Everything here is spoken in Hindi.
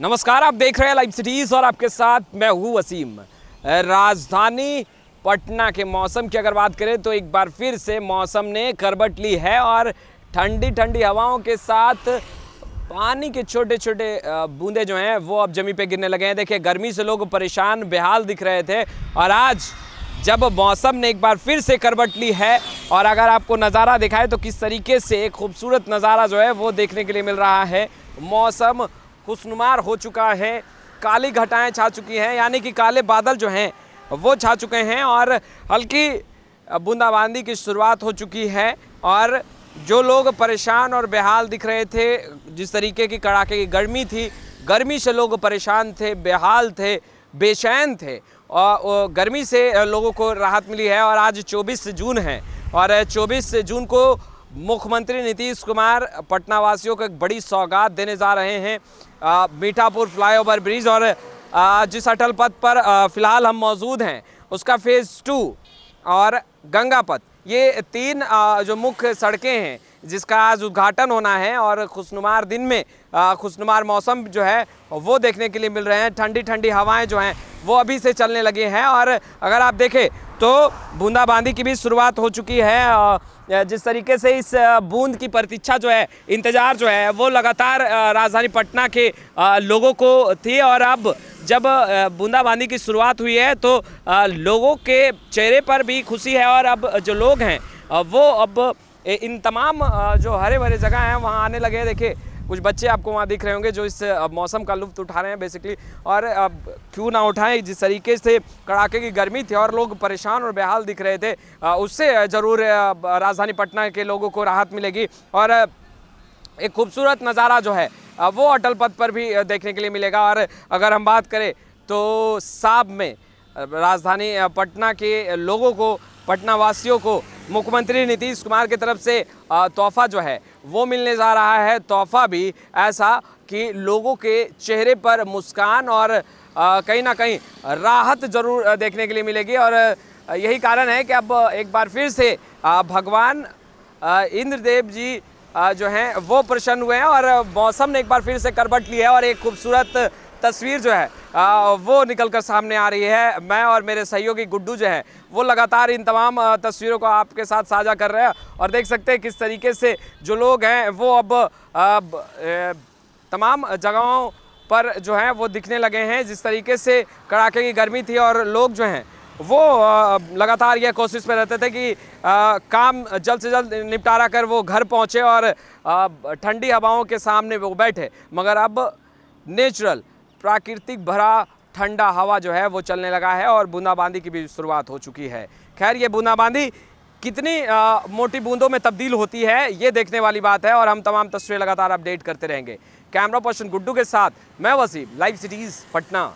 नमस्कार आप देख रहे हैं लाइव सिटीज़ और आपके साथ मैं हूँ वसीम राजधानी पटना के मौसम की अगर बात करें तो एक बार फिर से मौसम ने करबट ली है और ठंडी ठंडी हवाओं के साथ पानी के छोटे छोटे बूंदे जो हैं वो अब जमी पे गिरने लगे हैं देखिए गर्मी से लोग परेशान बेहाल दिख रहे थे और आज जब मौसम ने एक बार फिर से करबट ली है और अगर आपको नज़ारा दिखाए तो किस तरीके से एक खूबसूरत नज़ारा जो है वो देखने के लिए मिल रहा है मौसम खुशनुमार हो चुका है काली घटाएँ छा चुकी हैं यानी कि काले बादल जो हैं वो छा चुके हैं और हल्की बूंदाबांदी की शुरुआत हो चुकी है और जो लोग परेशान और बेहाल दिख रहे थे जिस तरीके की कड़ाके की गर्मी थी गर्मी से लोग परेशान थे बेहाल थे बेचैन थे और गर्मी से लोगों को राहत मिली है और आज 24 जून है और 24 जून को मुख्यमंत्री नीतीश कुमार पटना वासियों को एक बड़ी सौगात देने जा रहे हैं मीठापुर फ्लाईओवर ब्रिज और आ, जिस अटल पथ पर फ़िलहाल हम मौजूद हैं उसका फ़ेज़ टू और गंगा पथ ये तीन आ, जो मुख्य सड़कें हैं जिसका आज उद्घाटन होना है और खुशनुमार दिन में खुशनुमार मौसम जो है वो देखने के लिए मिल रहे हैं ठंडी ठंडी हवाएं जो हैं वो अभी से चलने लगी हैं और अगर आप देखें तो बूंदाबांदी की भी शुरुआत हो चुकी है जिस तरीके से इस बूंद की प्रतीक्षा जो है इंतज़ार जो है वो लगातार राजधानी पटना के लोगों को थी और अब जब बूंदाबांदी की शुरुआत हुई है तो लोगों के चेहरे पर भी खुशी है और अब जो लोग हैं वो अब इन तमाम जो हरे भरे जगह हैं वहाँ आने लगे देखिए कुछ बच्चे आपको वहाँ दिख रहे होंगे जो इस मौसम का लुफ्त उठा रहे हैं बेसिकली और अब क्यों ना उठाएं जिस तरीके से कड़ाके की गर्मी थी और लोग परेशान और बेहाल दिख रहे थे उससे ज़रूर राजधानी पटना के लोगों को राहत मिलेगी और एक खूबसूरत नज़ारा जो है वो अटल पथ पर भी देखने के लिए मिलेगा और अगर हम बात करें तो साब में राजधानी पटना के लोगों को पटना वासियों को मुख्यमंत्री नीतीश कुमार की तरफ से तोहफा जो है वो मिलने जा रहा है तोहफा भी ऐसा कि लोगों के चेहरे पर मुस्कान और कहीं ना कहीं राहत जरूर देखने के लिए मिलेगी और यही कारण है कि अब एक बार फिर से भगवान इंद्रदेव जी जो हैं वो प्रसन्न हुए हैं और मौसम ने एक बार फिर से करबट ली है और एक खूबसूरत तस्वीर जो है आ, वो निकल कर सामने आ रही है मैं और मेरे सहयोगी गुड्डू जो है वो लगातार इन तमाम तस्वीरों को आपके साथ साझा कर रहे हैं और देख सकते हैं किस तरीके से जो लोग हैं वो अब, अब तमाम जगहों पर जो है वो दिखने लगे हैं जिस तरीके से कड़ाके की गर्मी थी और लोग जो हैं वो लगातार यह कोशिश में रहते थे कि काम जल्द से जल्द निपटारा कर वो घर पहुँचे और ठंडी हवाओं के सामने वो बैठे मगर अब नेचुरल प्राकृतिक भरा ठंडा हवा जो है वो चलने लगा है और बूंदाबांदी की भी शुरुआत हो चुकी है खैर ये बूंदाबांदी कितनी आ, मोटी बूंदों में तब्दील होती है ये देखने वाली बात है और हम तमाम तस्वीरें लगातार अपडेट करते रहेंगे कैमरा पर्सन गुड्डू के साथ मैं वसीम लाइव सिटीज़ पटना